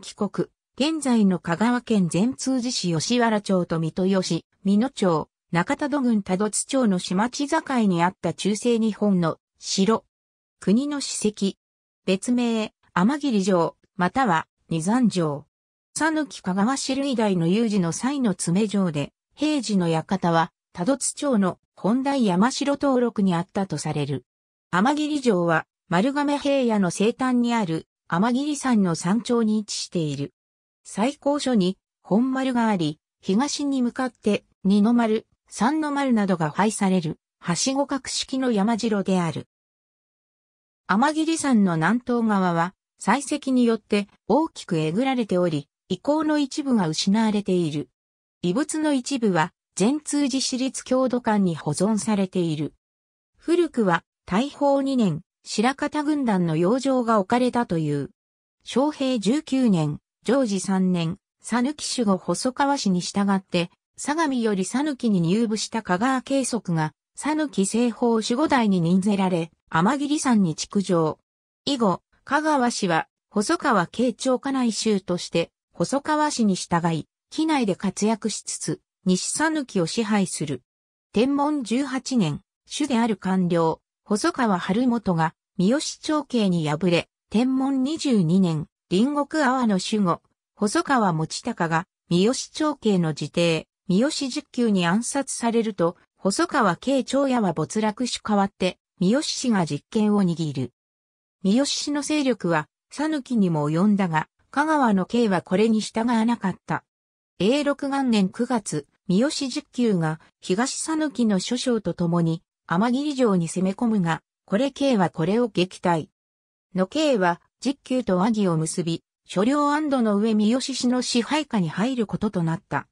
帰国、現在の香川県善通寺市吉原町と水戸吉、美濃町、中田戸郡多度津町の島地境にあった中世日本の城、国の史跡、別名、天霧城、または二山城。讃岐香川市類大の有事の際の詰城で、平時の館は多度津町の本題山城登録にあったとされる。天霧城は丸亀平野の西端にある天霧山の山頂に位置している。最高所に本丸があり、東に向かって二の丸、三の丸などが配される、はしご格式の山城である。天霧山の南東側は、採石によって大きくえぐられており、遺構の一部が失われている。遺物の一部は、全通寺市立郷土館に保存されている。古くは、大宝2年、白方軍団の養生が置かれたという。昌平19年、常時3年、佐抜守護細川氏に従って、相模より佐抜に入部した香川慶則が、佐抜西方守護代に任せられ、天霧山に築城。以後、香川氏は、細川慶長家内衆として、細川氏に従い、機内で活躍しつつ、西佐抜を支配する。天文18年、主である官僚、細川春元が三好長慶に敗れ、天文22年、隣国阿波の守護、細川持隆が三好長慶の自邸、三好十級に暗殺されると、細川慶長屋は没落し変わって、三好氏が実権を握る。三好氏の勢力は、讃きにも及んだが、香川の慶はこれに従わなかった。永禄元年9月、三好十級が東讃きの諸将と共に天霧城に攻め込むが、これ慶はこれを撃退。の慶は、実急と和議を結び、所領安堵の上三好氏の支配下に入ることとなった。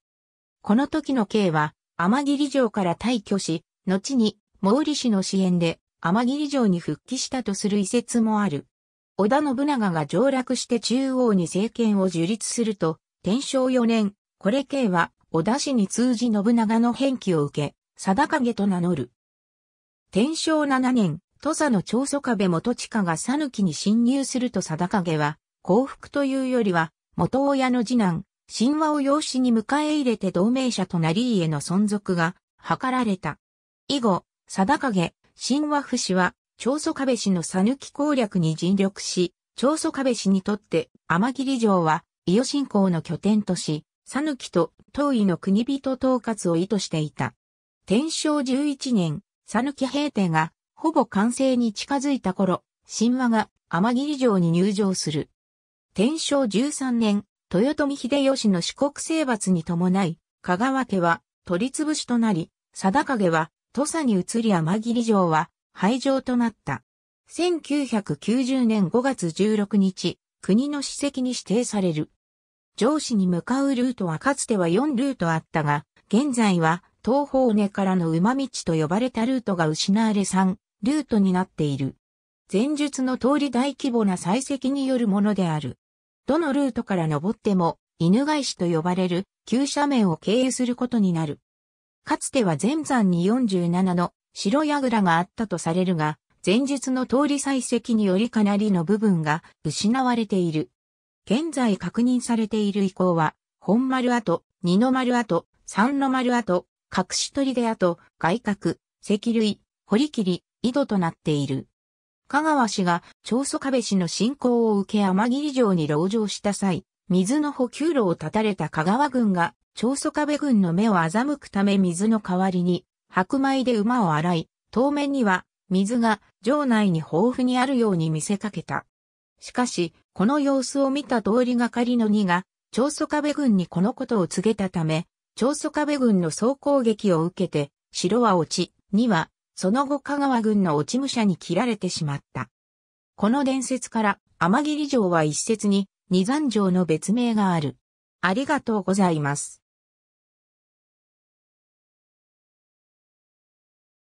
この時の慶は、天霧城から退去し、後に、毛利氏の支援で、天霧城に復帰したとする遺説もある。織田信長が上落して中央に政権を樹立すると、天正4年、これ慶は、織田氏に通じ信長の返記を受け、定影と名乗る。天正7年、土佐の長祖壁元下が讃岐に侵入すると定影は、幸福というよりは、元親の次男、神話を養子に迎え入れて同盟者となり家の存続が図られた。以後、定影、神話不死は、長祖壁氏の讃岐攻略に尽力し、長祖壁氏にとって天霧城は、伊予信仰の拠点とし、讃岐と東夷の国人統括を意図していた。天正11年、讃岐平定がほぼ完成に近づいた頃、神話が天霧城に入城する。天正13年、豊臣秀吉の四国征伐に伴い、香川家は取り潰しとなり、定影は土佐に移り天霧城は廃城となった。1990年5月16日、国の史跡に指定される。上司に向かうルートはかつては4ルートあったが、現在は東方根からの馬道と呼ばれたルートが失われ3ルートになっている。前述の通り大規模な採石によるものである。どのルートから登っても、犬返しと呼ばれる急斜面を経由することになる。かつては前山に47の白櫓があったとされるが、前述の通り採石によりかなりの部分が失われている。現在確認されている遺構は、本丸跡、二の丸跡、三の丸跡、隠し取りでと、外角、石類、堀切、井戸となっている。香川氏が長祖壁氏の侵攻を受け天霧城に籠城した際、水の補給路を断たれた香川軍が長祖壁軍の目を欺くため水の代わりに白米で馬を洗い、当面には水が城内に豊富にあるように見せかけた。しかし、この様子を見た通りがかりの2が、長祖壁軍にこのことを告げたため、長宗我部軍の総攻撃を受けて、城は落ち、2は、その後香川軍の落ち武者に切られてしまった。この伝説から、天霧城は一説に、二山城の別名がある。ありがとうございます。